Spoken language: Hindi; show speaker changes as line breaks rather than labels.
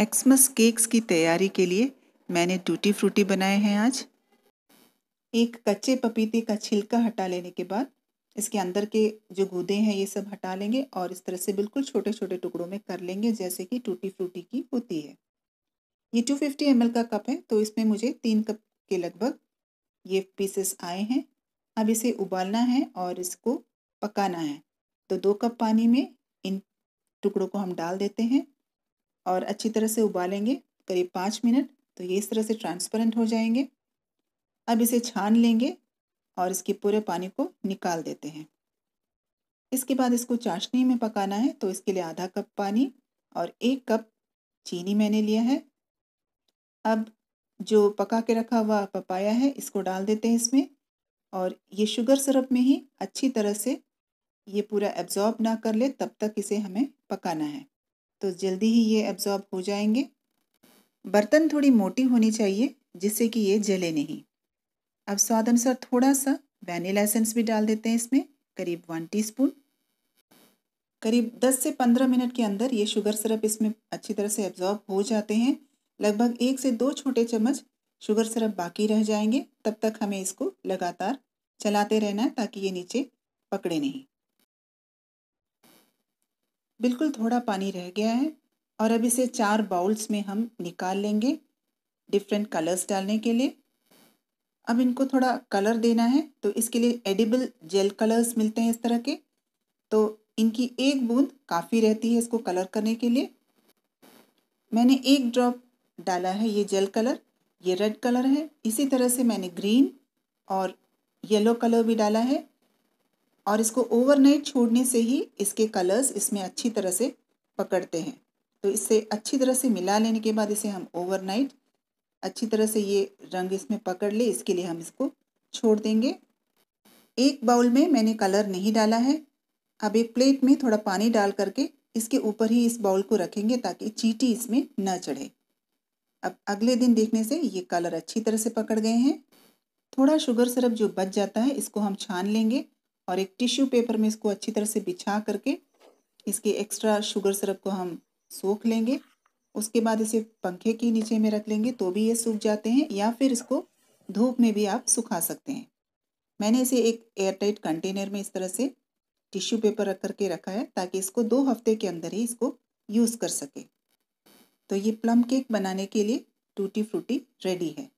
एक्समस केक्स की तैयारी के लिए मैंने टूटी फ्रूटी बनाए हैं आज एक कच्चे पपीते का छिलका हटा लेने के बाद इसके अंदर के जो गूदे हैं ये सब हटा लेंगे और इस तरह से बिल्कुल छोटे छोटे टुकड़ों में कर लेंगे जैसे कि टूटी फ्रूटी की होती है ये टू फिफ्टी एम का कप है तो इसमें मुझे तीन कप के लगभग ये पीसेस आए हैं अब इसे उबालना है और इसको पकाना है तो दो कप पानी में इन टुकड़ों को हम डाल देते हैं और अच्छी तरह से उबालेंगे करीब पाँच मिनट तो ये इस तरह से ट्रांसपेरेंट हो जाएंगे अब इसे छान लेंगे और इसके पूरे पानी को निकाल देते हैं इसके बाद इसको चाशनी में पकाना है तो इसके लिए आधा कप पानी और एक कप चीनी मैंने लिया है अब जो पका के रखा हुआ पपाया है इसको डाल देते हैं इसमें और ये शुगर सिरप में ही अच्छी तरह से ये पूरा एब्जॉर्ब ना कर ले तब तक इसे हमें पकाना है तो जल्दी ही ये एब्जॉर्ब हो जाएंगे बर्तन थोड़ी मोटी होनी चाहिए जिससे कि ये जले नहीं अब स्वाद अनुसार थोड़ा सा वैनिला एसेंस भी डाल देते हैं इसमें करीब वन टीस्पून करीब 10 से 15 मिनट के अंदर ये शुगर सिरप इसमें अच्छी तरह से एब्जॉर्ब हो जाते हैं लगभग एक से दो छोटे चम्मच शुगर सिरप बाकी रह जाएंगे तब तक हमें इसको लगातार चलाते रहना है ताकि ये नीचे पकड़े नहीं बिल्कुल थोड़ा पानी रह गया है और अब इसे चार बाउल्स में हम निकाल लेंगे डिफरेंट कलर्स डालने के लिए अब इनको थोड़ा कलर देना है तो इसके लिए एडिबल जेल कलर्स मिलते हैं इस तरह के तो इनकी एक बूंद काफ़ी रहती है इसको कलर करने के लिए मैंने एक ड्रॉप डाला है ये जेल कलर ये रेड कलर है इसी तरह से मैंने ग्रीन और येलो कलर भी डाला है और इसको ओवरनाइट छोड़ने से ही इसके कलर्स इसमें अच्छी तरह से पकड़ते हैं तो इससे अच्छी तरह से मिला लेने के बाद इसे हम ओवरनाइट अच्छी तरह से ये रंग इसमें पकड़ ले इसके लिए हम इसको छोड़ देंगे एक बाउल में मैंने कलर नहीं डाला है अब एक प्लेट में थोड़ा पानी डाल करके इसके ऊपर ही इस बाउल को रखेंगे ताकि चीटी इसमें न चढ़े अब अगले दिन देखने से ये कलर अच्छी तरह से पकड़ गए हैं थोड़ा शुगर सिरप जो बच जाता है इसको हम छान लेंगे और एक टिश्यू पेपर में इसको अच्छी तरह से बिछा करके इसके एक्स्ट्रा शुगर सिरप को हम सोख लेंगे उसके बाद इसे पंखे के नीचे में रख लेंगे तो भी ये सूख जाते हैं या फिर इसको धूप में भी आप सुखा सकते हैं मैंने इसे एक एयरटाइट कंटेनर में इस तरह से टिश्यू पेपर रख करके रखा है ताकि इसको दो हफ्ते के अंदर ही इसको यूज़ कर सके तो ये प्लम केक बनाने के लिए टूटी फ्रूटी रेडी है